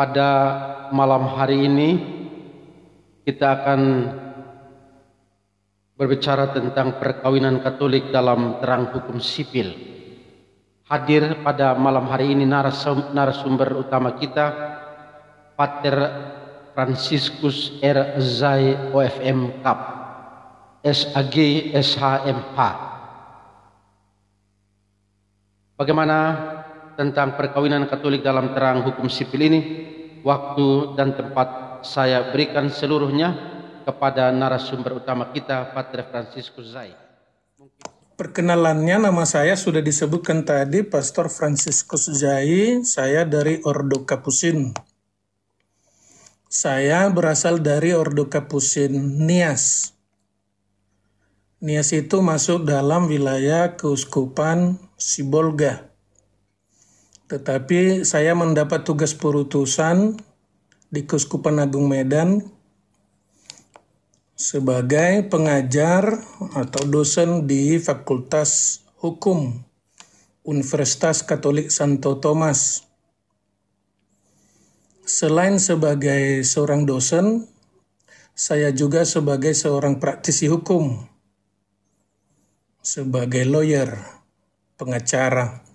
pada malam hari ini kita akan berbicara tentang perkawinan Katolik dalam terang hukum sipil. Hadir pada malam hari ini narasumber utama kita, Pater Franciscus R. Zai OFM Cup, SAG SHMH. Bagaimana tentang perkawinan Katolik dalam terang hukum sipil ini? waktu dan tempat saya berikan seluruhnya kepada narasumber utama kita, Padre Francisco Zai. Perkenalannya nama saya sudah disebutkan tadi Pastor Francisco Zai, saya dari Ordo Kapusin. Saya berasal dari Ordo Kapusin Nias. Nias itu masuk dalam wilayah Keuskupan Sibolga. Tetapi saya mendapat tugas perutusan di Kuskupan Agung Medan sebagai pengajar atau dosen di Fakultas Hukum Universitas Katolik Santo Thomas. Selain sebagai seorang dosen, saya juga sebagai seorang praktisi hukum, sebagai lawyer, pengacara.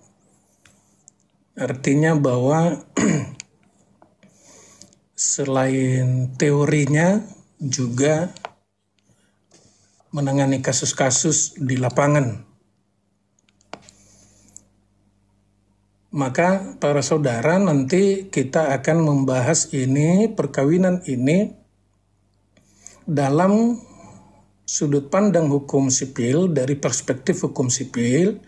Artinya bahwa selain teorinya juga menangani kasus-kasus di lapangan. Maka para saudara nanti kita akan membahas ini perkawinan ini dalam sudut pandang hukum sipil dari perspektif hukum sipil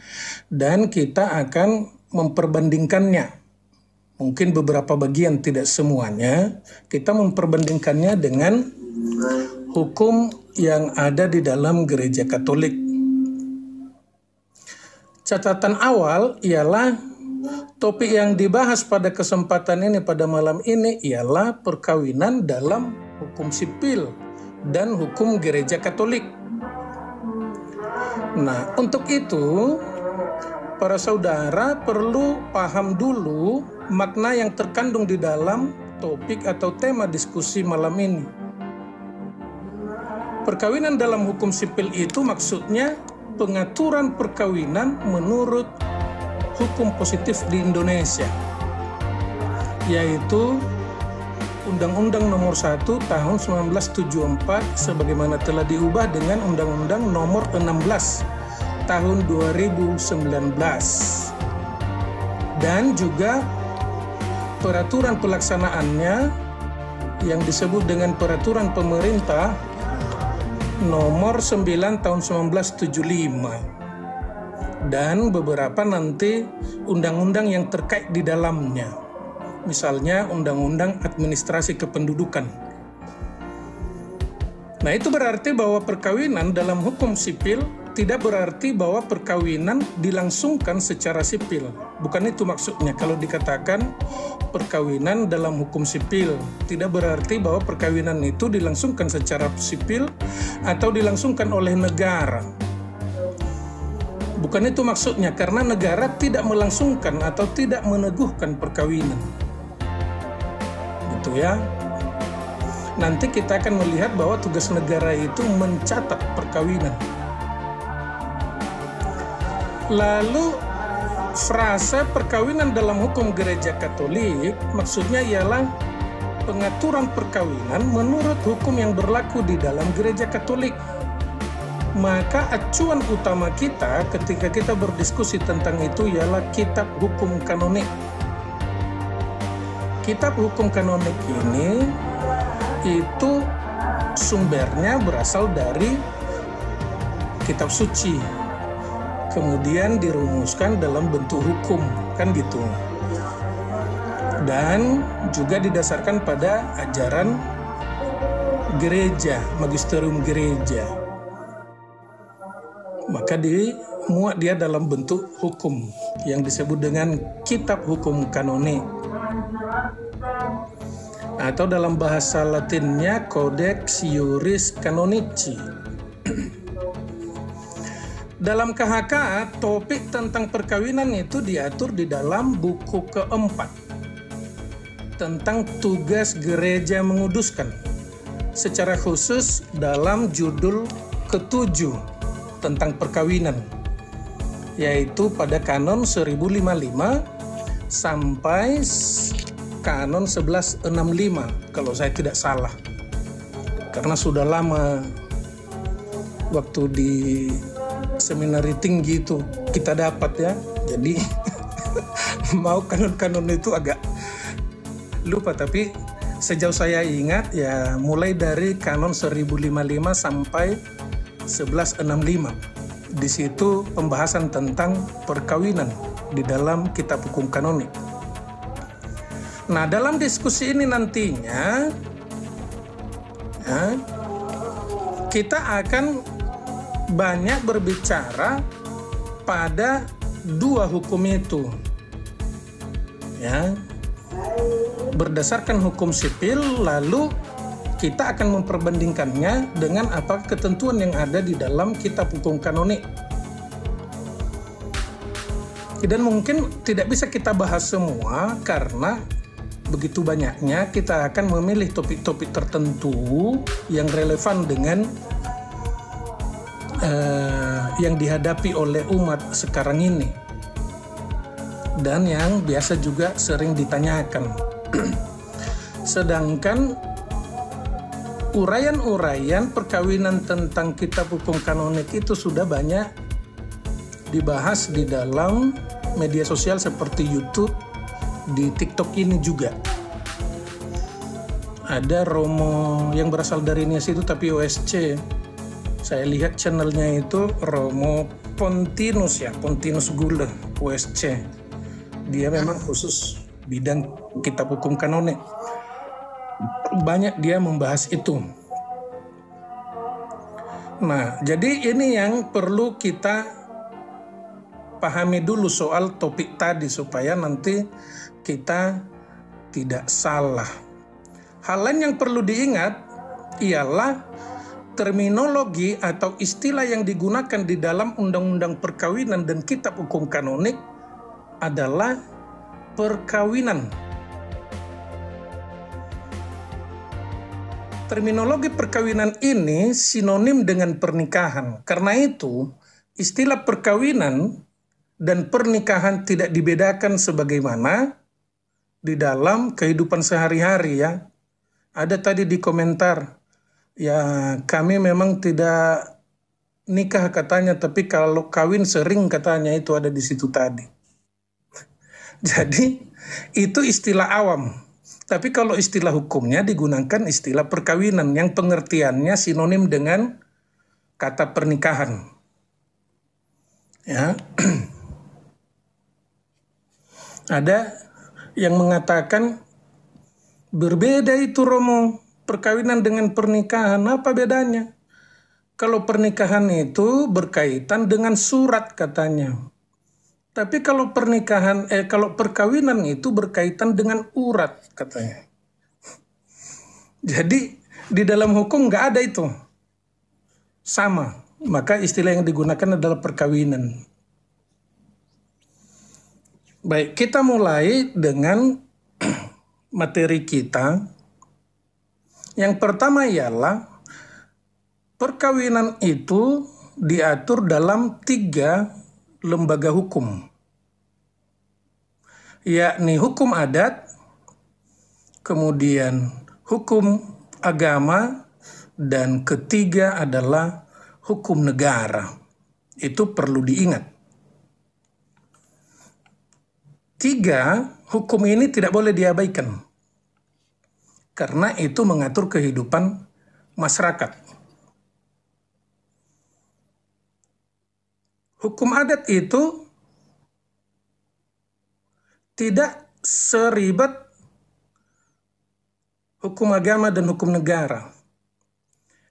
dan kita akan memperbandingkannya. Mungkin beberapa bagian tidak semuanya, kita memperbandingkannya dengan hukum yang ada di dalam gereja Katolik. Catatan awal ialah topik yang dibahas pada kesempatan ini pada malam ini ialah perkawinan dalam hukum sipil dan hukum gereja Katolik. Nah, untuk itu para saudara perlu paham dulu makna yang terkandung di dalam topik atau tema diskusi malam ini. Perkawinan dalam hukum sipil itu maksudnya pengaturan perkawinan menurut hukum positif di Indonesia, yaitu Undang-Undang Nomor 1 Tahun 1974 sebagaimana telah diubah dengan Undang-Undang Nomor 16 tahun 2019 dan juga peraturan pelaksanaannya yang disebut dengan peraturan pemerintah nomor 9 tahun 1975 dan beberapa nanti undang-undang yang terkait di dalamnya misalnya undang-undang administrasi kependudukan Nah itu berarti bahwa perkawinan dalam hukum sipil tidak berarti bahwa perkawinan dilangsungkan secara sipil. Bukan itu maksudnya. Kalau dikatakan perkawinan dalam hukum sipil, tidak berarti bahwa perkawinan itu dilangsungkan secara sipil atau dilangsungkan oleh negara. Bukan itu maksudnya, karena negara tidak melangsungkan atau tidak meneguhkan perkawinan. Gitu ya nanti kita akan melihat bahwa tugas negara itu mencatat perkawinan. Lalu frasa perkawinan dalam hukum gereja Katolik maksudnya ialah pengaturan perkawinan menurut hukum yang berlaku di dalam gereja Katolik. Maka acuan utama kita ketika kita berdiskusi tentang itu ialah kitab hukum kanonik. Kitab hukum kanonik ini itu sumbernya berasal dari kitab suci kemudian dirumuskan dalam bentuk hukum, kan gitu. Dan juga didasarkan pada ajaran gereja, magisterium gereja. Maka dimuat dia dalam bentuk hukum yang disebut dengan kitab hukum kanonik atau dalam bahasa latinnya Codex Juris Canonici dalam KHK topik tentang perkawinan itu diatur di dalam buku keempat tentang tugas gereja menguduskan secara khusus dalam judul ketujuh tentang perkawinan yaitu pada kanon 1055 sampai kanon 1165 kalau saya tidak salah karena sudah lama waktu di seminari tinggi itu kita dapat ya jadi mau kanun-kanun itu agak lupa tapi sejauh saya ingat ya mulai dari kanon 1055 sampai 1165 di situ pembahasan tentang perkawinan di dalam kitab hukum kanonik nah dalam diskusi ini nantinya ya, kita akan banyak berbicara pada dua hukum itu. Ya. Berdasarkan hukum sipil lalu kita akan memperbandingkannya dengan apa ketentuan yang ada di dalam kitab hukum kanonik. Dan mungkin tidak bisa kita bahas semua karena begitu banyaknya kita akan memilih topik-topik tertentu yang relevan dengan Eh, yang dihadapi oleh umat sekarang ini dan yang biasa juga sering ditanyakan. Sedangkan uraian-uraian perkawinan tentang kitab hukum kanonik itu sudah banyak dibahas di dalam media sosial seperti YouTube, di TikTok ini juga. Ada Romo yang berasal dari Nias itu tapi OSC saya lihat channelnya itu Romo Pontinus ya Pontinus Gule USC dia memang khusus bidang kitab hukum kanonik banyak dia membahas itu nah jadi ini yang perlu kita pahami dulu soal topik tadi supaya nanti kita tidak salah hal lain yang perlu diingat ialah terminologi atau istilah yang digunakan di dalam Undang-Undang Perkawinan dan Kitab Hukum Kanonik adalah perkawinan. Terminologi perkawinan ini sinonim dengan pernikahan. Karena itu, istilah perkawinan dan pernikahan tidak dibedakan sebagaimana di dalam kehidupan sehari-hari ya. Ada tadi di komentar Ya, kami memang tidak nikah katanya, tapi kalau kawin sering katanya itu ada di situ tadi. Jadi itu istilah awam. Tapi kalau istilah hukumnya digunakan istilah perkawinan yang pengertiannya sinonim dengan kata pernikahan. Ya. ada yang mengatakan berbeda itu Romo perkawinan dengan pernikahan apa bedanya? Kalau pernikahan itu berkaitan dengan surat katanya. Tapi kalau pernikahan eh kalau perkawinan itu berkaitan dengan urat katanya. Jadi di dalam hukum nggak ada itu. Sama. Maka istilah yang digunakan adalah perkawinan. Baik, kita mulai dengan materi kita yang pertama ialah perkawinan itu diatur dalam tiga lembaga hukum, yakni hukum adat, kemudian hukum agama, dan ketiga adalah hukum negara. Itu perlu diingat. Tiga, hukum ini tidak boleh diabaikan karena itu mengatur kehidupan masyarakat. Hukum adat itu tidak seribet hukum agama dan hukum negara.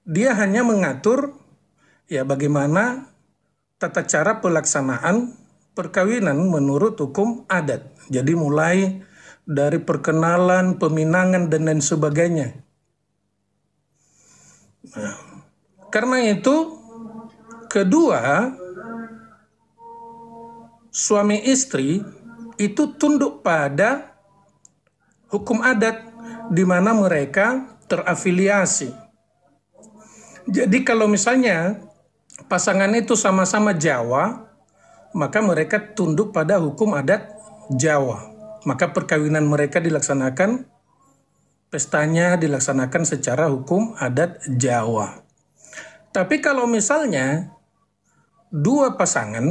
Dia hanya mengatur ya bagaimana tata cara pelaksanaan perkawinan menurut hukum adat. Jadi mulai dari perkenalan, peminangan, dan lain sebagainya. Nah, karena itu, kedua, suami istri itu tunduk pada hukum adat di mana mereka terafiliasi. Jadi kalau misalnya pasangan itu sama-sama Jawa, maka mereka tunduk pada hukum adat Jawa maka perkawinan mereka dilaksanakan pestanya dilaksanakan secara hukum adat Jawa. Tapi kalau misalnya dua pasangan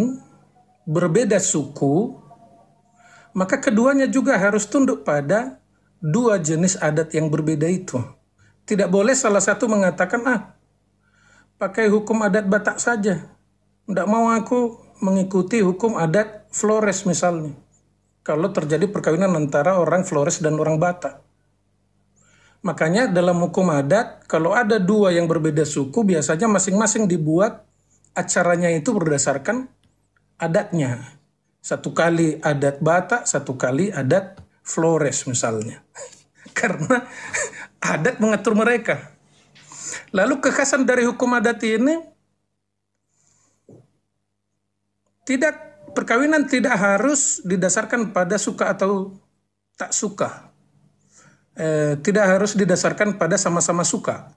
berbeda suku, maka keduanya juga harus tunduk pada dua jenis adat yang berbeda itu. Tidak boleh salah satu mengatakan, ah, pakai hukum adat Batak saja. Tidak mau aku mengikuti hukum adat Flores misalnya kalau terjadi perkawinan antara orang Flores dan orang Batak. Makanya dalam hukum adat, kalau ada dua yang berbeda suku, biasanya masing-masing dibuat acaranya itu berdasarkan adatnya. Satu kali adat Batak, satu kali adat Flores misalnya. Karena adat mengatur mereka. Lalu kekhasan dari hukum adat ini tidak perkawinan tidak harus didasarkan pada suka atau tak suka. E, tidak harus didasarkan pada sama-sama suka.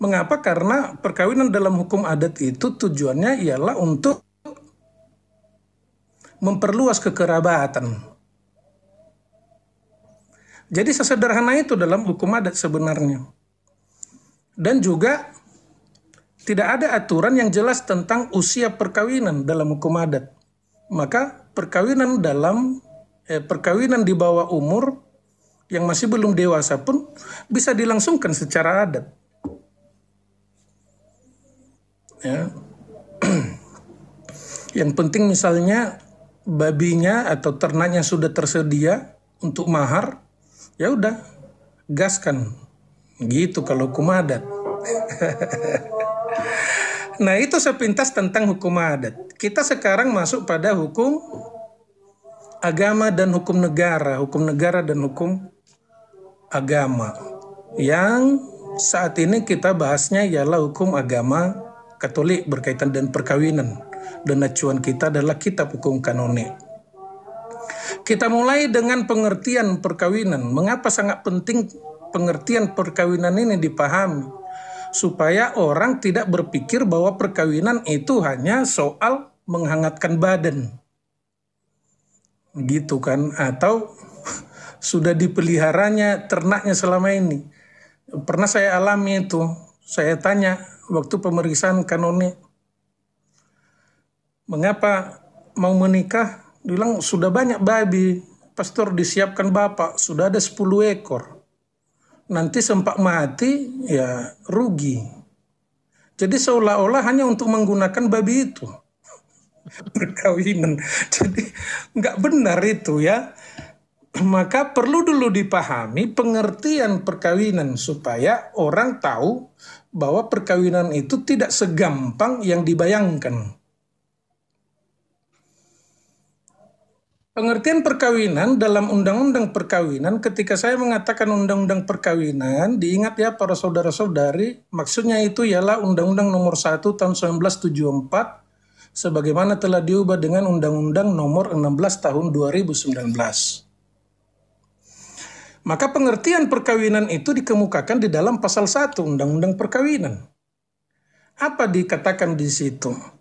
Mengapa? Karena perkawinan dalam hukum adat itu tujuannya ialah untuk memperluas kekerabatan. Jadi sesederhana itu dalam hukum adat sebenarnya. Dan juga tidak ada aturan yang jelas tentang usia perkawinan dalam hukum adat. Maka perkawinan dalam eh, perkawinan di bawah umur yang masih belum dewasa pun bisa dilangsungkan secara adat. Ya. yang penting misalnya babinya atau ternaknya sudah tersedia untuk mahar, ya udah gaskan. Gitu kalau hukum adat. Nah, itu sepintas tentang hukum adat. Kita sekarang masuk pada hukum agama dan hukum negara, hukum negara dan hukum agama. Yang saat ini kita bahasnya ialah hukum agama Katolik berkaitan dengan perkawinan dan acuan kita adalah kitab hukum kanonik. Kita mulai dengan pengertian perkawinan. Mengapa sangat penting pengertian perkawinan ini dipahami? supaya orang tidak berpikir bahwa perkawinan itu hanya soal menghangatkan badan. Gitu kan atau sudah dipeliharanya ternaknya selama ini. Pernah saya alami itu. Saya tanya waktu pemeriksaan kanoni mengapa mau menikah? Bilang sudah banyak babi, pastor disiapkan bapak, sudah ada 10 ekor nanti sempat mati ya rugi. Jadi seolah-olah hanya untuk menggunakan babi itu perkawinan. Jadi nggak benar itu ya. Maka perlu dulu dipahami pengertian perkawinan supaya orang tahu bahwa perkawinan itu tidak segampang yang dibayangkan. Pengertian perkawinan dalam undang-undang perkawinan, ketika saya mengatakan undang-undang perkawinan, diingat ya para saudara-saudari, maksudnya itu ialah Undang-Undang Nomor 1 Tahun 1974 sebagaimana telah diubah dengan Undang-Undang Nomor 16 Tahun 2019. Maka pengertian perkawinan itu dikemukakan di dalam pasal 1 Undang-Undang Perkawinan. Apa dikatakan di situ?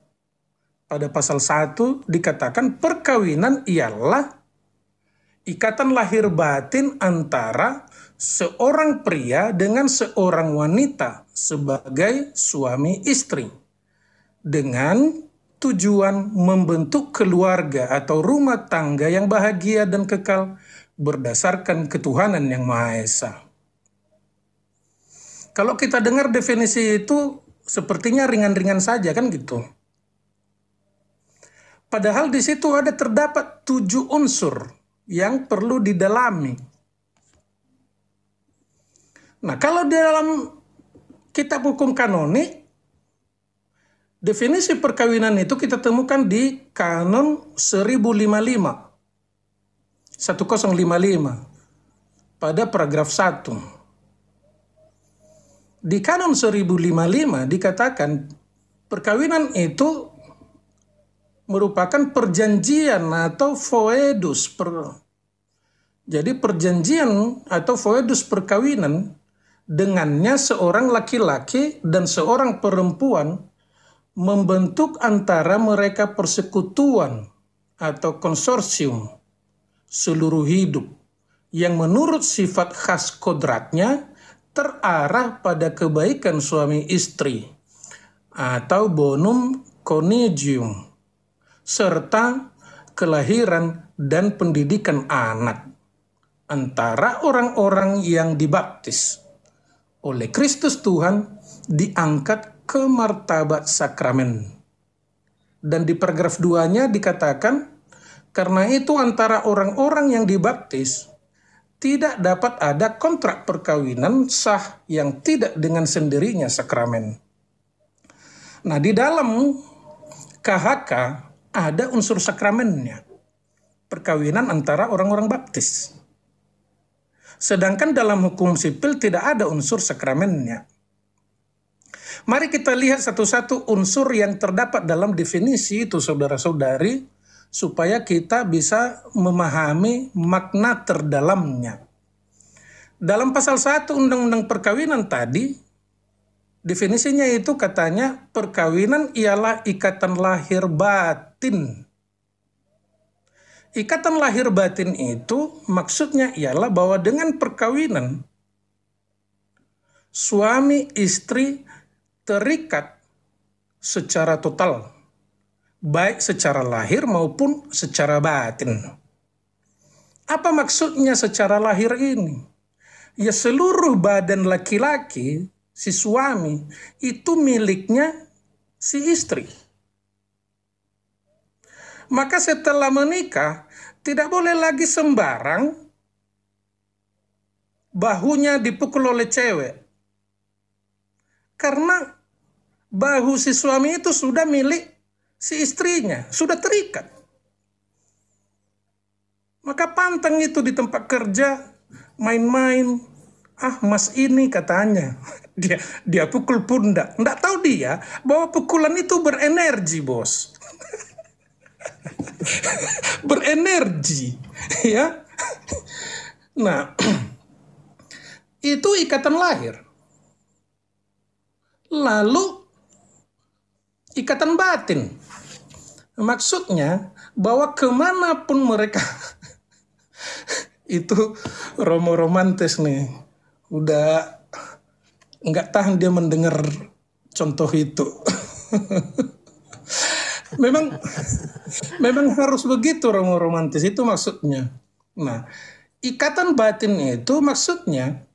pada pasal 1 dikatakan perkawinan ialah ikatan lahir batin antara seorang pria dengan seorang wanita sebagai suami istri dengan tujuan membentuk keluarga atau rumah tangga yang bahagia dan kekal berdasarkan ketuhanan yang Maha Esa. Kalau kita dengar definisi itu sepertinya ringan-ringan saja kan gitu Padahal di situ ada terdapat tujuh unsur yang perlu didalami. Nah, kalau di dalam kitab hukum Kanonik definisi perkawinan itu kita temukan di kanon 1055. 1055 pada paragraf 1. Di kanon 1055 dikatakan perkawinan itu merupakan perjanjian atau foedus. Per, jadi perjanjian atau foedus perkawinan dengannya seorang laki-laki dan seorang perempuan membentuk antara mereka persekutuan atau konsorsium seluruh hidup yang menurut sifat khas kodratnya terarah pada kebaikan suami istri atau bonum conigium serta kelahiran dan pendidikan anak antara orang-orang yang dibaptis oleh Kristus Tuhan diangkat ke martabat sakramen. Dan di paragraf 2-nya dikatakan, karena itu antara orang-orang yang dibaptis tidak dapat ada kontrak perkawinan sah yang tidak dengan sendirinya sakramen. Nah, di dalam KHK ada unsur sakramennya. Perkawinan antara orang-orang baptis. Sedangkan dalam hukum sipil tidak ada unsur sakramennya. Mari kita lihat satu-satu unsur yang terdapat dalam definisi itu saudara-saudari supaya kita bisa memahami makna terdalamnya. Dalam pasal 1 Undang-Undang Perkawinan tadi, definisinya itu katanya perkawinan ialah ikatan lahir batin batin. Ikatan lahir batin itu maksudnya ialah bahwa dengan perkawinan suami istri terikat secara total baik secara lahir maupun secara batin. Apa maksudnya secara lahir ini? Ya seluruh badan laki-laki si suami itu miliknya si istri. Maka setelah menikah, tidak boleh lagi sembarang bahunya dipukul oleh cewek. Karena bahu si suami itu sudah milik si istrinya, sudah terikat. Maka panteng itu di tempat kerja, main-main, ah mas ini katanya, dia dia pukul pundak. enggak tahu dia bahwa pukulan itu berenergi, bos. berenergi ya nah itu ikatan lahir lalu ikatan batin maksudnya bahwa kemanapun mereka itu romo romantis nih udah nggak tahan dia mendengar contoh itu memang memang harus begitu romo romantis itu maksudnya. Nah, ikatan batin itu maksudnya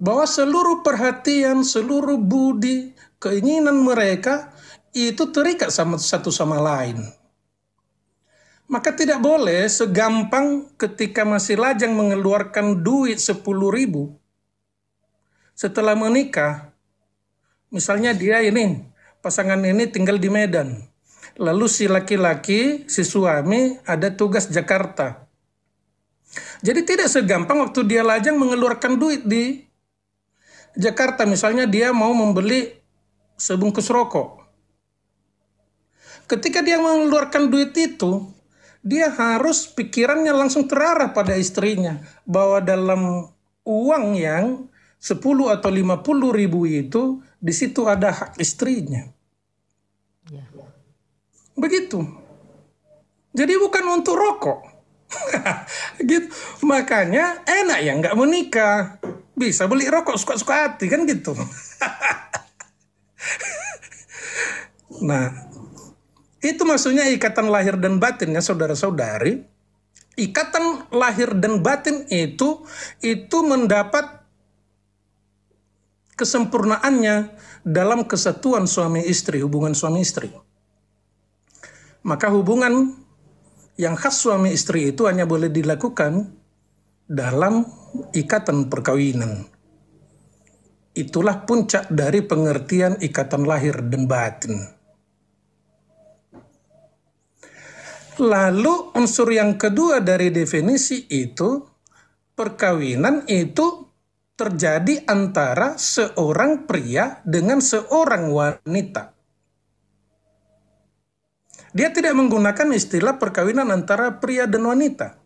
bahwa seluruh perhatian, seluruh budi, keinginan mereka itu terikat sama satu sama lain. Maka tidak boleh segampang ketika masih lajang mengeluarkan duit 10 ribu. Setelah menikah, misalnya dia ini pasangan ini tinggal di Medan. Lalu si laki-laki, si suami ada tugas Jakarta. Jadi tidak segampang waktu dia lajang mengeluarkan duit di Jakarta. Misalnya dia mau membeli sebungkus rokok. Ketika dia mengeluarkan duit itu, dia harus pikirannya langsung terarah pada istrinya. Bahwa dalam uang yang 10 atau 50 ribu itu di situ ada hak istrinya. Ya. Begitu. Jadi bukan untuk rokok. gitu. Makanya enak ya nggak menikah. Bisa beli rokok suka-suka hati kan gitu. nah, itu maksudnya ikatan lahir dan batinnya saudara-saudari. Ikatan lahir dan batin itu itu mendapat kesempurnaannya dalam kesatuan suami istri, hubungan suami istri. Maka hubungan yang khas suami istri itu hanya boleh dilakukan dalam ikatan perkawinan. Itulah puncak dari pengertian ikatan lahir dan batin. Lalu unsur yang kedua dari definisi itu, perkawinan itu terjadi antara seorang pria dengan seorang wanita. Dia tidak menggunakan istilah perkawinan antara pria dan wanita,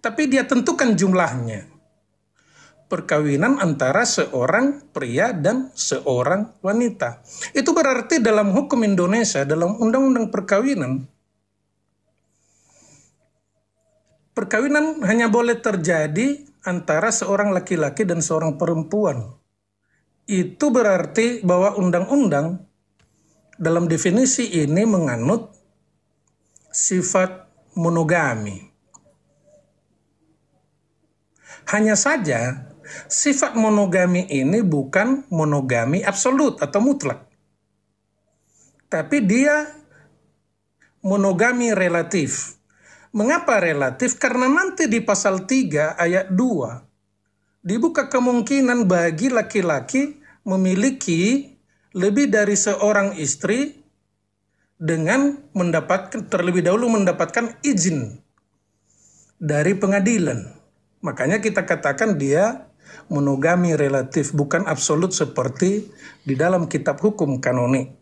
tapi dia tentukan jumlahnya. Perkawinan antara seorang pria dan seorang wanita itu berarti dalam hukum Indonesia, dalam undang-undang perkawinan, perkawinan hanya boleh terjadi antara seorang laki-laki dan seorang perempuan. Itu berarti bahwa undang-undang dalam definisi ini menganut sifat monogami. Hanya saja, sifat monogami ini bukan monogami absolut atau mutlak, tapi dia monogami relatif. Mengapa relatif? Karena nanti di pasal 3 ayat 2 dibuka kemungkinan bagi laki-laki memiliki lebih dari seorang istri dengan mendapatkan terlebih dahulu mendapatkan izin dari pengadilan. Makanya kita katakan dia monogami relatif bukan absolut seperti di dalam kitab hukum kanonik.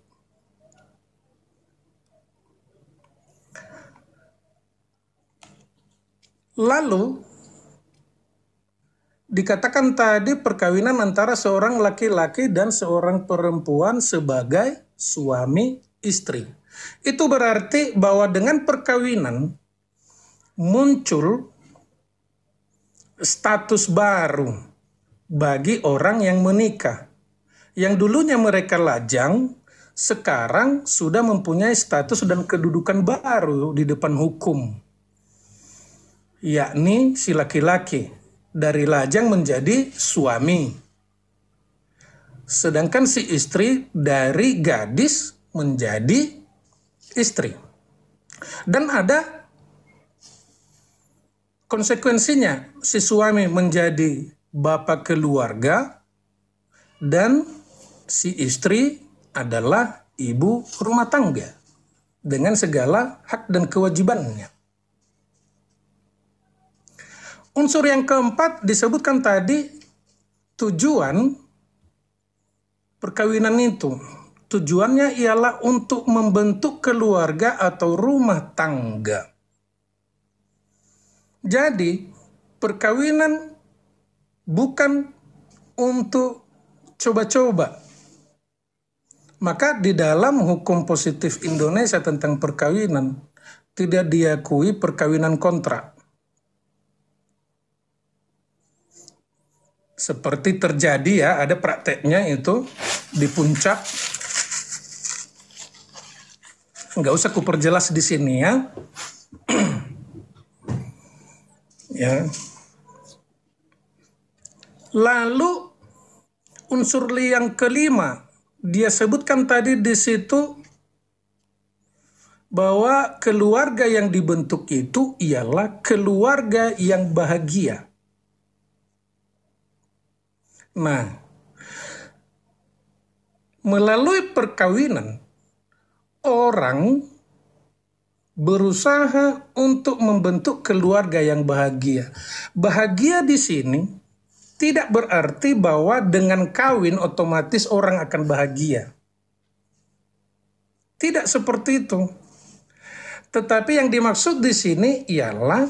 Lalu dikatakan tadi perkawinan antara seorang laki-laki dan seorang perempuan sebagai suami istri. Itu berarti bahwa dengan perkawinan muncul status baru bagi orang yang menikah. Yang dulunya mereka lajang, sekarang sudah mempunyai status dan kedudukan baru di depan hukum yakni si laki-laki dari lajang menjadi suami. Sedangkan si istri dari gadis menjadi istri. Dan ada konsekuensinya si suami menjadi bapak keluarga dan si istri adalah ibu rumah tangga dengan segala hak dan kewajibannya. Unsur yang keempat disebutkan tadi tujuan perkawinan itu. Tujuannya ialah untuk membentuk keluarga atau rumah tangga. Jadi, perkawinan bukan untuk coba-coba. Maka di dalam hukum positif Indonesia tentang perkawinan tidak diakui perkawinan kontrak seperti terjadi ya ada prakteknya itu di puncak nggak usah kuperjelas di sini ya ya lalu unsur li yang kelima dia sebutkan tadi di situ bahwa keluarga yang dibentuk itu ialah keluarga yang bahagia Nah, melalui perkawinan, orang berusaha untuk membentuk keluarga yang bahagia. Bahagia di sini tidak berarti bahwa dengan kawin otomatis orang akan bahagia. Tidak seperti itu. Tetapi yang dimaksud di sini ialah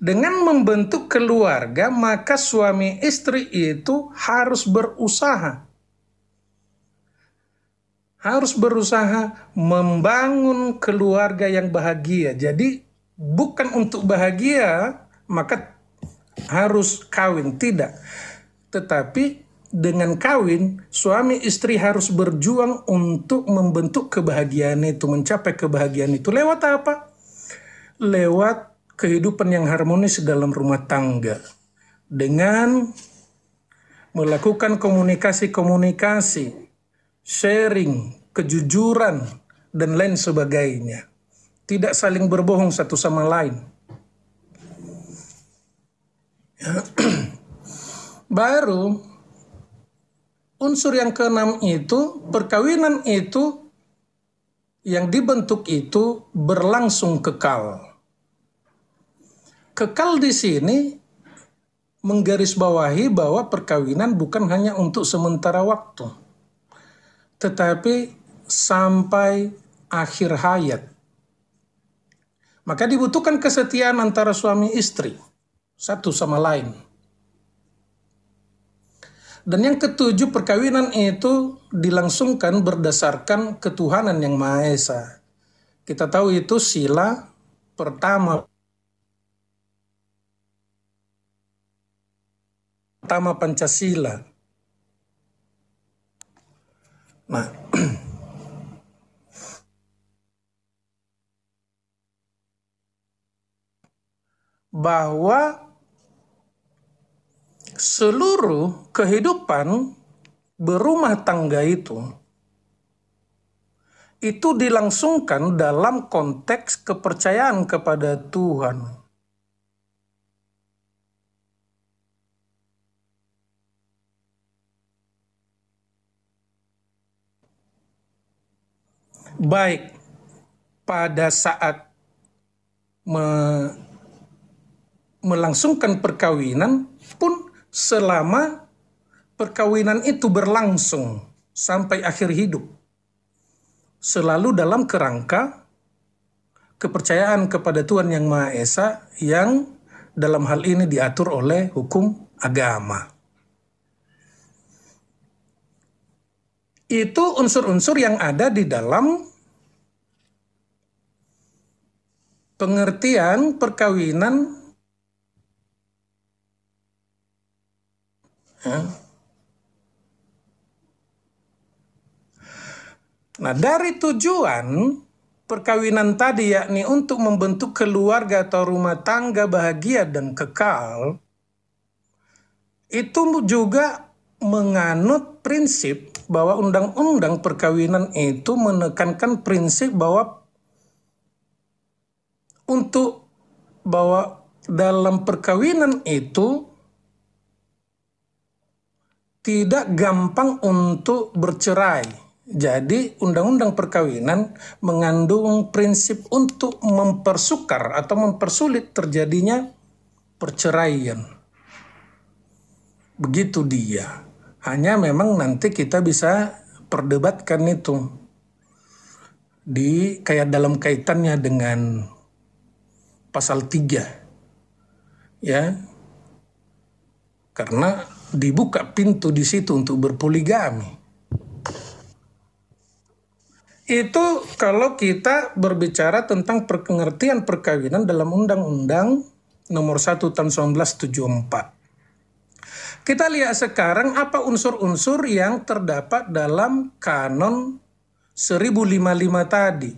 dengan membentuk keluarga, maka suami istri itu harus berusaha. Harus berusaha membangun keluarga yang bahagia. Jadi, bukan untuk bahagia, maka harus kawin. Tidak. Tetapi dengan kawin, suami istri harus berjuang untuk membentuk kebahagiaan itu, mencapai kebahagiaan itu. Lewat apa? Lewat kehidupan yang harmonis dalam rumah tangga dengan melakukan komunikasi-komunikasi, sharing, kejujuran, dan lain sebagainya. Tidak saling berbohong satu sama lain. Ya. Baru unsur yang keenam itu perkawinan itu yang dibentuk itu berlangsung kekal kekal di sini menggarisbawahi bahwa perkawinan bukan hanya untuk sementara waktu, tetapi sampai akhir hayat. Maka dibutuhkan kesetiaan antara suami istri, satu sama lain. Dan yang ketujuh, perkawinan itu dilangsungkan berdasarkan ketuhanan yang Maha Esa. Kita tahu itu sila pertama pertama Pancasila. Nah, bahwa seluruh kehidupan berumah tangga itu itu dilangsungkan dalam konteks kepercayaan kepada Tuhan. baik pada saat me melangsungkan perkawinan pun selama perkawinan itu berlangsung sampai akhir hidup selalu dalam kerangka kepercayaan kepada Tuhan Yang Maha Esa yang dalam hal ini diatur oleh hukum agama. Itu unsur-unsur yang ada di dalam pengertian perkawinan ya. Nah, dari tujuan perkawinan tadi yakni untuk membentuk keluarga atau rumah tangga bahagia dan kekal itu juga menganut prinsip bahwa undang-undang perkawinan itu menekankan prinsip bahwa untuk bahwa dalam perkawinan itu tidak gampang untuk bercerai. Jadi, undang-undang perkawinan mengandung prinsip untuk mempersukar atau mempersulit terjadinya perceraian. Begitu dia. Hanya memang nanti kita bisa perdebatkan itu di kayak dalam kaitannya dengan pasal 3. Ya. Karena dibuka pintu di situ untuk berpoligami. Itu kalau kita berbicara tentang pengertian perkawinan dalam Undang-Undang nomor 1 tahun 1974. Kita lihat sekarang apa unsur-unsur yang terdapat dalam kanon 1055 tadi.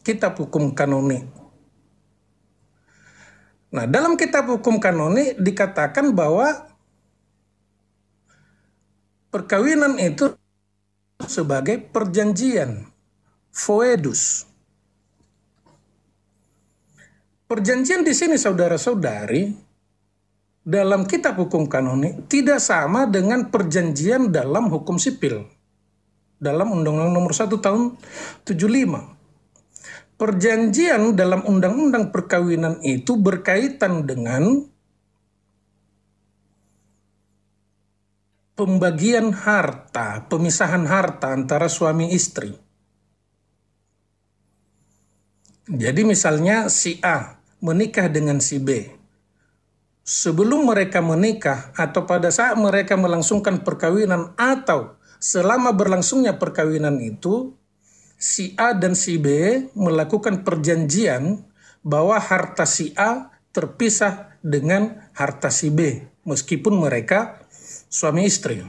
Kitab hukum kanonik. Nah, dalam kitab hukum kanoni dikatakan bahwa perkawinan itu sebagai perjanjian foedus. Perjanjian di sini saudara-saudari dalam kitab hukum kanoni tidak sama dengan perjanjian dalam hukum sipil. Dalam Undang-Undang Nomor 1 tahun 75 perjanjian dalam undang-undang perkawinan itu berkaitan dengan pembagian harta, pemisahan harta antara suami istri. Jadi misalnya si A menikah dengan si B. Sebelum mereka menikah atau pada saat mereka melangsungkan perkawinan atau selama berlangsungnya perkawinan itu, si A dan si B melakukan perjanjian bahwa harta si A terpisah dengan harta si B, meskipun mereka suami istri.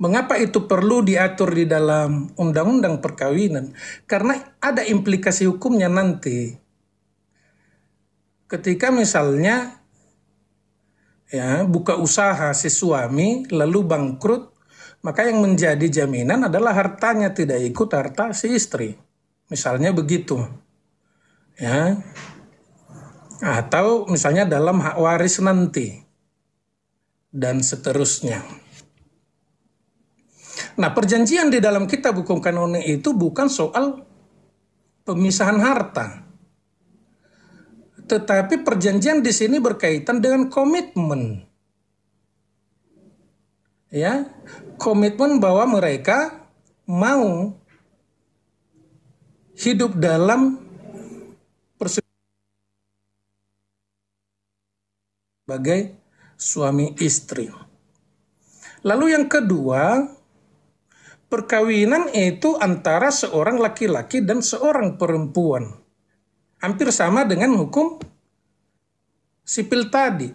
Mengapa itu perlu diatur di dalam undang-undang perkawinan? Karena ada implikasi hukumnya nanti. Ketika misalnya ya buka usaha si suami lalu bangkrut maka yang menjadi jaminan adalah hartanya tidak ikut harta si istri. Misalnya begitu. Ya. Atau misalnya dalam hak waris nanti dan seterusnya. Nah, perjanjian di dalam kitab hukum kanoni itu bukan soal pemisahan harta. Tetapi perjanjian di sini berkaitan dengan komitmen ya komitmen bahwa mereka mau hidup dalam sebagai suami istri. Lalu yang kedua, perkawinan itu antara seorang laki-laki dan seorang perempuan. Hampir sama dengan hukum sipil tadi.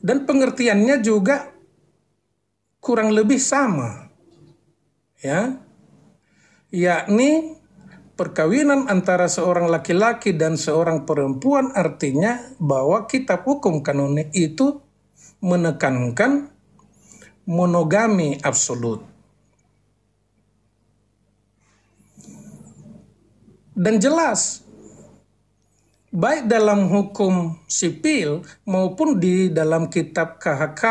Dan pengertiannya juga kurang lebih sama. Ya. Yakni perkawinan antara seorang laki-laki dan seorang perempuan artinya bahwa kitab hukum kanuni itu menekankan monogami absolut. Dan jelas, baik dalam hukum sipil maupun di dalam kitab KHK,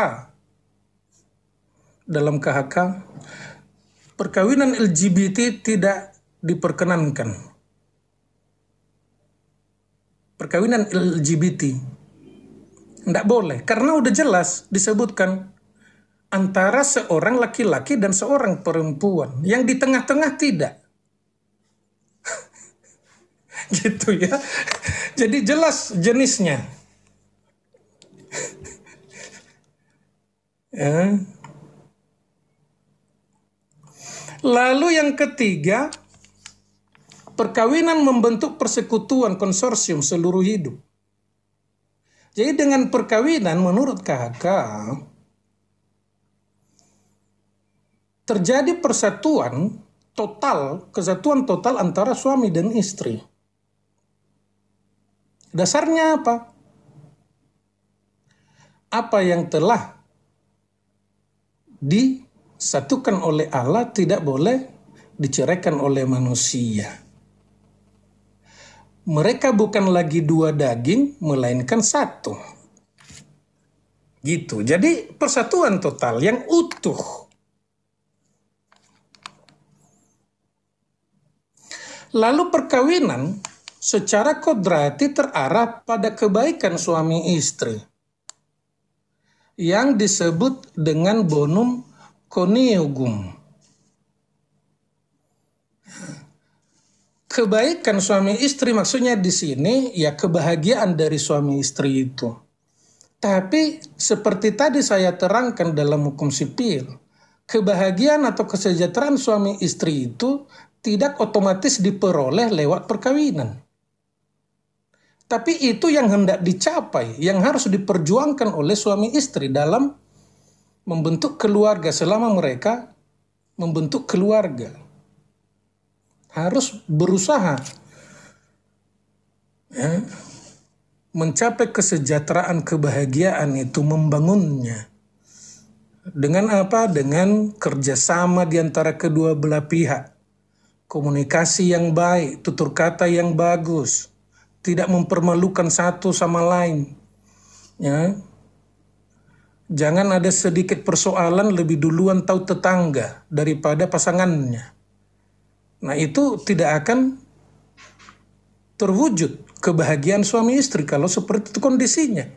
dalam KHK perkawinan LGBT tidak diperkenankan. Perkawinan LGBT tidak boleh karena udah jelas disebutkan antara seorang laki-laki dan seorang perempuan yang di tengah-tengah tidak gitu ya. Jadi jelas jenisnya. ya. Lalu yang ketiga, perkawinan membentuk persekutuan konsorsium seluruh hidup. Jadi dengan perkawinan menurut KHK terjadi persatuan total, kesatuan total antara suami dan istri. Dasarnya apa? Apa yang telah di disatukan oleh Allah tidak boleh diceraikan oleh manusia. Mereka bukan lagi dua daging, melainkan satu. Gitu. Jadi persatuan total yang utuh. Lalu perkawinan secara kodrati terarah pada kebaikan suami istri yang disebut dengan bonum koniyugum. Kebaikan suami istri maksudnya di sini ya kebahagiaan dari suami istri itu. Tapi seperti tadi saya terangkan dalam hukum sipil, kebahagiaan atau kesejahteraan suami istri itu tidak otomatis diperoleh lewat perkawinan. Tapi itu yang hendak dicapai, yang harus diperjuangkan oleh suami istri dalam membentuk keluarga selama mereka membentuk keluarga harus berusaha ya, mencapai kesejahteraan kebahagiaan itu membangunnya dengan apa dengan kerjasama di antara kedua belah pihak komunikasi yang baik tutur kata yang bagus tidak mempermalukan satu sama lain ya Jangan ada sedikit persoalan lebih duluan tahu tetangga daripada pasangannya. Nah, itu tidak akan terwujud kebahagiaan suami istri kalau seperti itu kondisinya.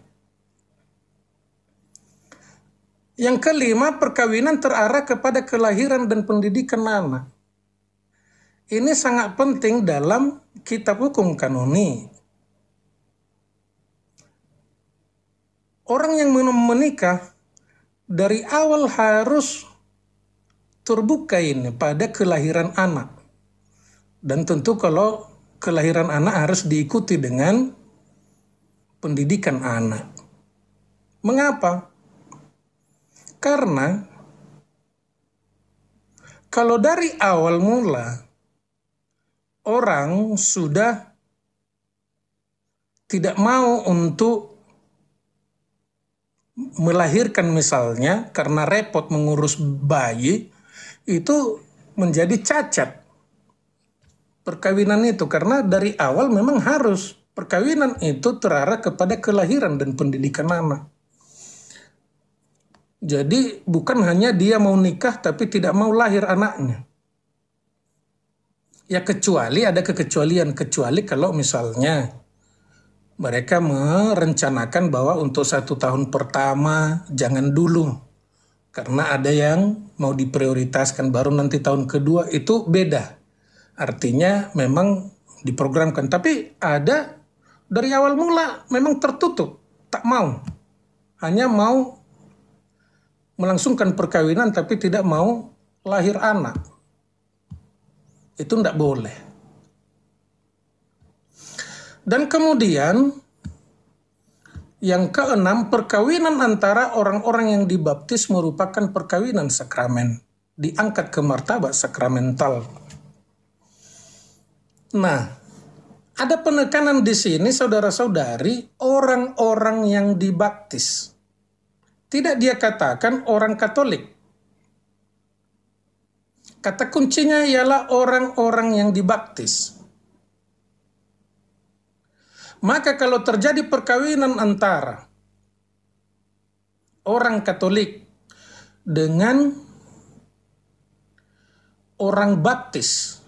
Yang kelima, perkawinan terarah kepada kelahiran dan pendidikan anak. Ini sangat penting dalam kitab hukum kanoni orang yang menikah dari awal harus terbuka ini pada kelahiran anak. Dan tentu kalau kelahiran anak harus diikuti dengan pendidikan anak. Mengapa? Karena kalau dari awal mula orang sudah tidak mau untuk melahirkan misalnya karena repot mengurus bayi itu menjadi cacat perkawinan itu karena dari awal memang harus perkawinan itu terarah kepada kelahiran dan pendidikan anak. Jadi bukan hanya dia mau nikah tapi tidak mau lahir anaknya. Ya kecuali ada kekecualian kecuali kalau misalnya mereka merencanakan bahwa untuk satu tahun pertama jangan dulu karena ada yang mau diprioritaskan baru nanti tahun kedua itu beda artinya memang diprogramkan tapi ada dari awal mula memang tertutup tak mau hanya mau melangsungkan perkawinan tapi tidak mau lahir anak itu tidak boleh dan kemudian yang keenam, perkawinan antara orang-orang yang dibaptis merupakan perkawinan sakramen, diangkat ke martabat sakramental. Nah, ada penekanan di sini saudara-saudari orang-orang yang dibaptis. Tidak dia katakan orang Katolik. Kata kuncinya ialah orang-orang yang dibaptis. Maka kalau terjadi perkawinan antara orang Katolik dengan orang Baptis,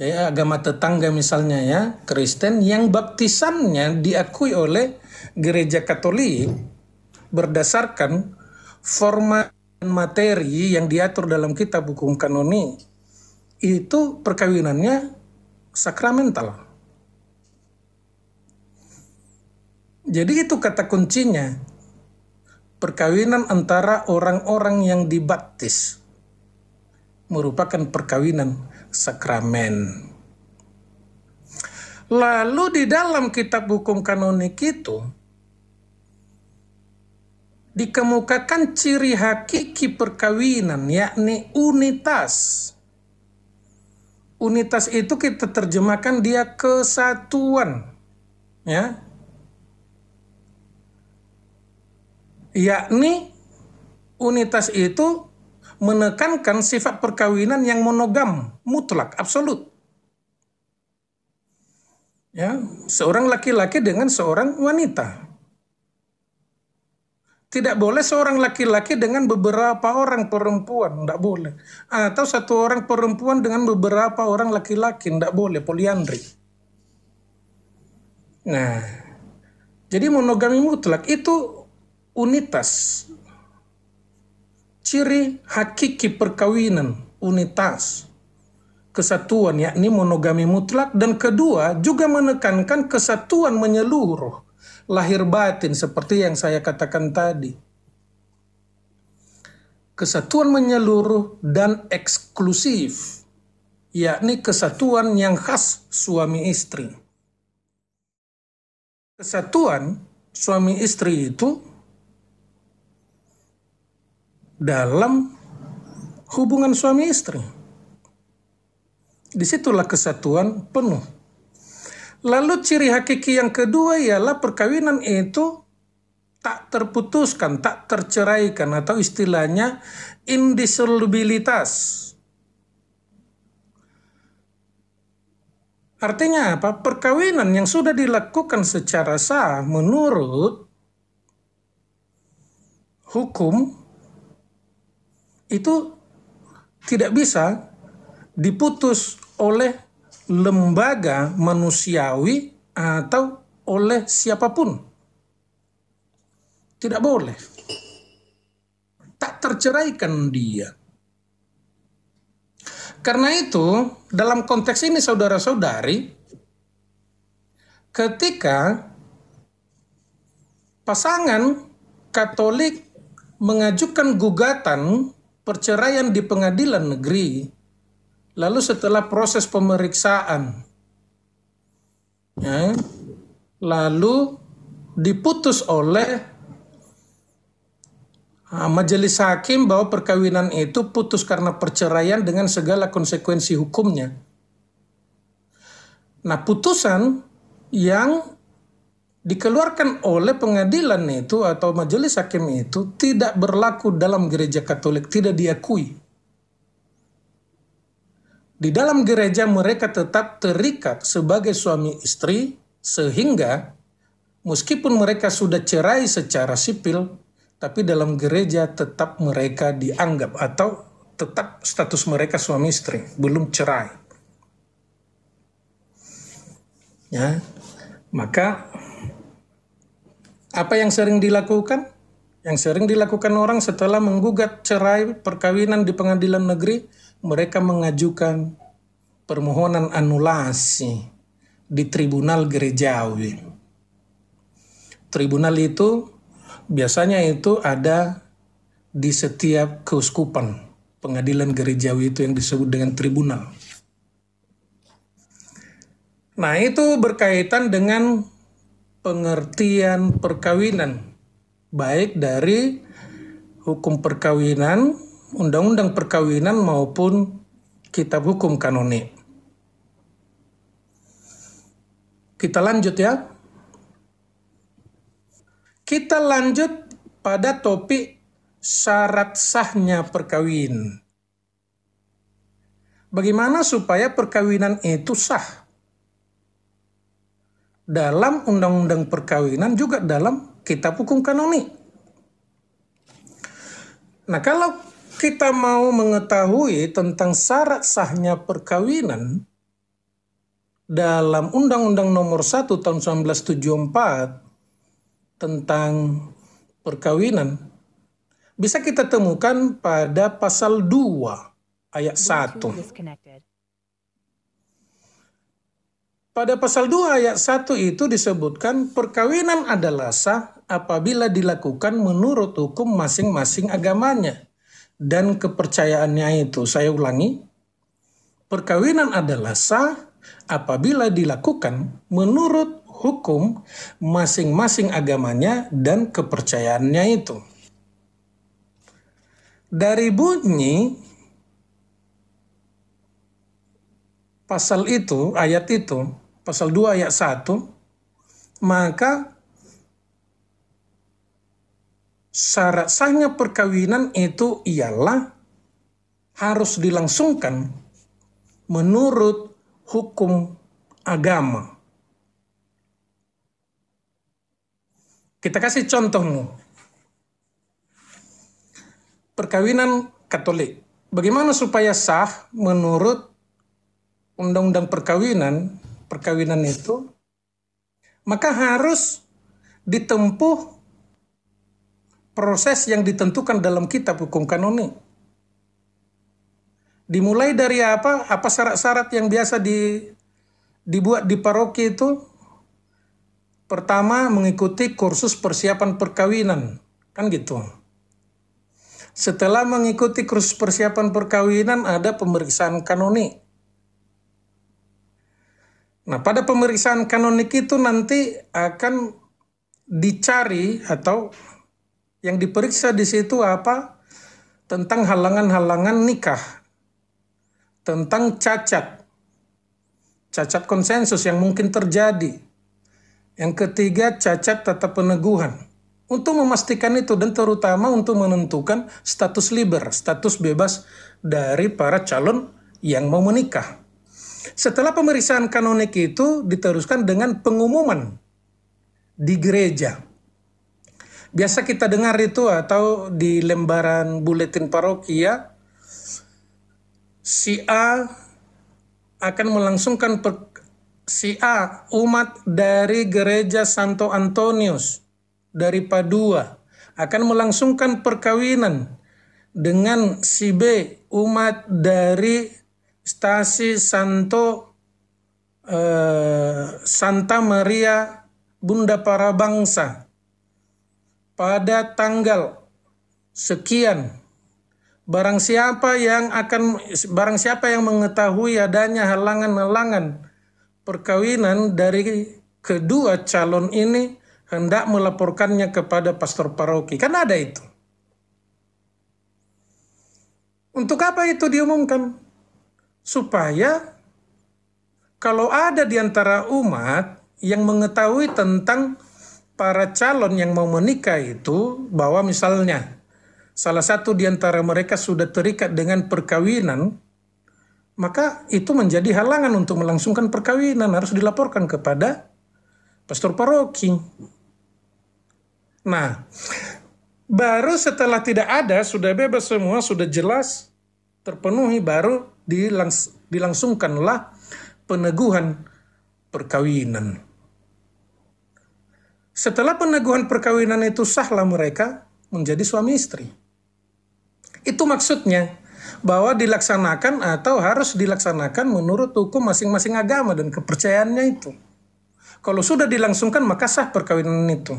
ya, ya agama tetangga misalnya ya Kristen yang baptisannya diakui oleh Gereja Katolik berdasarkan format materi yang diatur dalam kitab hukum kanoni itu perkawinannya sakramental. Jadi itu kata kuncinya. Perkawinan antara orang-orang yang dibaptis merupakan perkawinan sakramen. Lalu di dalam kitab hukum kanonik itu dikemukakan ciri hakiki perkawinan yakni unitas unitas itu kita terjemahkan dia kesatuan. Ya. Yakni unitas itu menekankan sifat perkawinan yang monogam, mutlak, absolut. Ya, seorang laki-laki dengan seorang wanita. Tidak boleh seorang laki-laki dengan beberapa orang perempuan, tidak boleh. Atau satu orang perempuan dengan beberapa orang laki-laki, tidak boleh, poliandri. Nah, jadi monogami mutlak itu unitas. Ciri hakiki perkawinan, unitas. Kesatuan yakni monogami mutlak dan kedua juga menekankan kesatuan menyeluruh lahir batin seperti yang saya katakan tadi. Kesatuan menyeluruh dan eksklusif, yakni kesatuan yang khas suami istri. Kesatuan suami istri itu dalam hubungan suami istri. Disitulah kesatuan penuh. Lalu ciri hakiki yang kedua ialah perkawinan itu tak terputuskan, tak terceraikan atau istilahnya indissolubilitas. Artinya apa? Perkawinan yang sudah dilakukan secara sah menurut hukum itu tidak bisa diputus oleh lembaga manusiawi atau oleh siapapun. Tidak boleh. Tak terceraikan dia. Karena itu, dalam konteks ini saudara-saudari, ketika pasangan Katolik mengajukan gugatan perceraian di pengadilan negeri Lalu setelah proses pemeriksaan, ya, lalu diputus oleh ah, majelis hakim bahwa perkawinan itu putus karena perceraian dengan segala konsekuensi hukumnya. Nah, putusan yang dikeluarkan oleh pengadilan itu atau majelis hakim itu tidak berlaku dalam gereja Katolik, tidak diakui. Di dalam gereja mereka tetap terikat sebagai suami istri sehingga meskipun mereka sudah cerai secara sipil, tapi dalam gereja tetap mereka dianggap atau tetap status mereka suami istri, belum cerai. Ya. Maka apa yang sering dilakukan? Yang sering dilakukan orang setelah menggugat cerai perkawinan di pengadilan negeri, mereka mengajukan permohonan anulasi di tribunal gerejawi. Tribunal itu biasanya itu ada di setiap keuskupan. Pengadilan gerejawi itu yang disebut dengan tribunal. Nah, itu berkaitan dengan pengertian perkawinan baik dari hukum perkawinan Undang-Undang Perkawinan maupun Kitab Hukum kanonik. Kita lanjut ya. Kita lanjut pada topik syarat sahnya perkawin. Bagaimana supaya perkawinan itu sah? Dalam undang-undang perkawinan juga dalam kitab hukum kanonik. Nah, kalau kita mau mengetahui tentang syarat sahnya perkawinan dalam Undang-Undang Nomor 1 Tahun 1974 tentang perkawinan bisa kita temukan pada pasal 2 ayat 1. Pada pasal 2 ayat 1 itu disebutkan perkawinan adalah sah apabila dilakukan menurut hukum masing-masing agamanya dan kepercayaannya itu. Saya ulangi, perkawinan adalah sah apabila dilakukan menurut hukum masing-masing agamanya dan kepercayaannya itu. Dari bunyi pasal itu, ayat itu, pasal 2 ayat 1, maka syarat sahnya perkawinan itu ialah harus dilangsungkan menurut hukum agama. Kita kasih contohmu Perkawinan Katolik. Bagaimana supaya sah menurut undang-undang perkawinan? Perkawinan itu maka harus ditempuh proses yang ditentukan dalam kitab hukum kanonik Dimulai dari apa? Apa syarat-syarat yang biasa di, dibuat di paroki itu? Pertama, mengikuti kursus persiapan perkawinan. Kan gitu. Setelah mengikuti kursus persiapan perkawinan, ada pemeriksaan kanonik. Nah, pada pemeriksaan kanonik itu nanti akan dicari atau yang diperiksa di situ apa? Tentang halangan-halangan nikah. Tentang cacat. Cacat konsensus yang mungkin terjadi. Yang ketiga, cacat tata peneguhan. Untuk memastikan itu dan terutama untuk menentukan status liber, status bebas dari para calon yang mau menikah. Setelah pemeriksaan kanonik itu diteruskan dengan pengumuman di gereja Biasa kita dengar itu atau di lembaran buletin paroki ya, si A akan melangsungkan per, si A umat dari gereja Santo Antonius dari Padua akan melangsungkan perkawinan dengan si B umat dari stasi Santo eh, Santa Maria Bunda para bangsa pada tanggal sekian barang siapa yang akan barang siapa yang mengetahui adanya halangan-halangan perkawinan dari kedua calon ini hendak melaporkannya kepada pastor paroki kan ada itu untuk apa itu diumumkan supaya kalau ada di antara umat yang mengetahui tentang para calon yang mau menikah itu bahwa misalnya salah satu di antara mereka sudah terikat dengan perkawinan, maka itu menjadi halangan untuk melangsungkan perkawinan harus dilaporkan kepada pastor paroki. Nah, baru setelah tidak ada sudah bebas semua sudah jelas terpenuhi baru dilangs dilangsungkanlah peneguhan perkawinan. Setelah peneguhan perkawinan itu sahlah mereka menjadi suami istri. Itu maksudnya bahwa dilaksanakan atau harus dilaksanakan menurut hukum masing-masing agama dan kepercayaannya itu. Kalau sudah dilangsungkan maka sah perkawinan itu.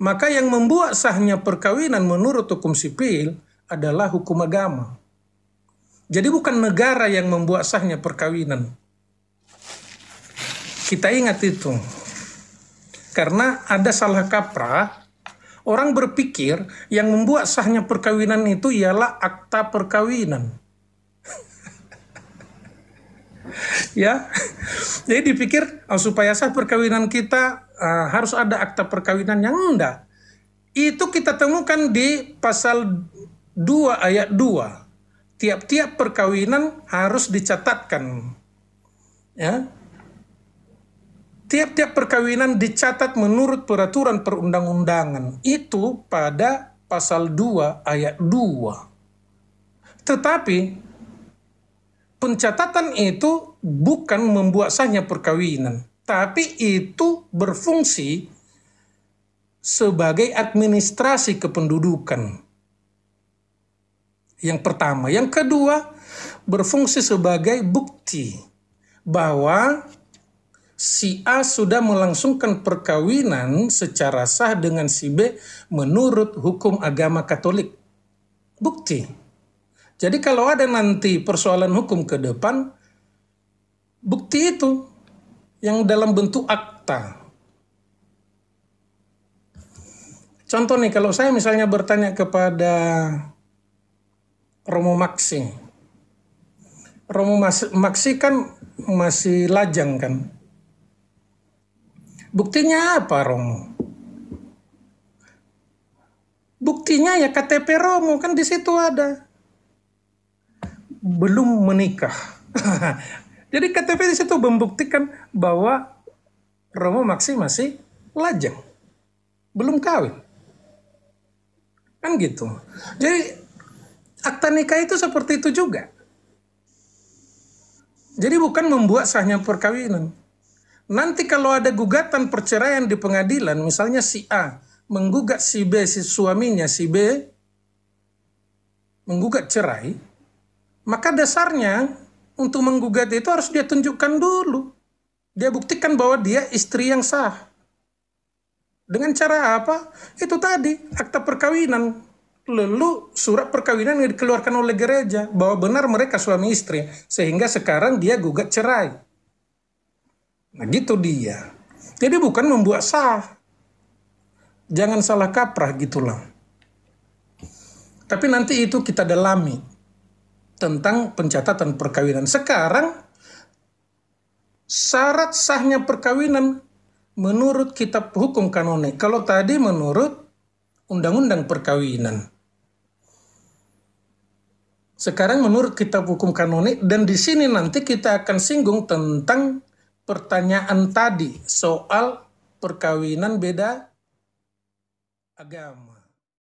Maka yang membuat sahnya perkawinan menurut hukum sipil adalah hukum agama. Jadi bukan negara yang membuat sahnya perkawinan. Kita ingat itu karena ada salah kaprah orang berpikir yang membuat sahnya perkawinan itu ialah akta perkawinan. ya, jadi dipikir oh, supaya sah perkawinan kita uh, harus ada akta perkawinan yang enggak. Itu kita temukan di pasal 2 ayat 2. Tiap-tiap perkawinan harus dicatatkan. Ya, tiap-tiap perkawinan dicatat menurut peraturan perundang-undangan itu pada pasal 2 ayat 2. Tetapi pencatatan itu bukan membuat sahnya perkawinan, tapi itu berfungsi sebagai administrasi kependudukan. Yang pertama, yang kedua berfungsi sebagai bukti bahwa si A sudah melangsungkan perkawinan secara sah dengan si B menurut hukum agama Katolik. Bukti. Jadi kalau ada nanti persoalan hukum ke depan, bukti itu yang dalam bentuk akta. Contoh nih, kalau saya misalnya bertanya kepada Romo Maksi, Romo Maksi kan masih lajang kan? Buktinya apa Romo? Buktinya ya KTP Romo kan di situ ada. Belum menikah. Jadi KTP di situ membuktikan bahwa Romo Maksi masih lajang. Belum kawin. Kan gitu. Jadi akta nikah itu seperti itu juga. Jadi bukan membuat sahnya perkawinan. Nanti kalau ada gugatan perceraian di pengadilan, misalnya si A menggugat si B, si suaminya si B menggugat cerai, maka dasarnya untuk menggugat itu harus dia tunjukkan dulu. Dia buktikan bahwa dia istri yang sah. Dengan cara apa? Itu tadi, akta perkawinan. Lalu surat perkawinan yang dikeluarkan oleh gereja bahwa benar mereka suami istri. Sehingga sekarang dia gugat cerai. Nah gitu dia. Jadi bukan membuat sah. Jangan salah kaprah gitulah. Tapi nanti itu kita dalami tentang pencatatan perkawinan. Sekarang syarat sahnya perkawinan menurut kitab hukum kanonik. Kalau tadi menurut undang-undang perkawinan. Sekarang menurut kitab hukum kanonik. dan di sini nanti kita akan singgung tentang pertanyaan tadi soal perkawinan beda agama.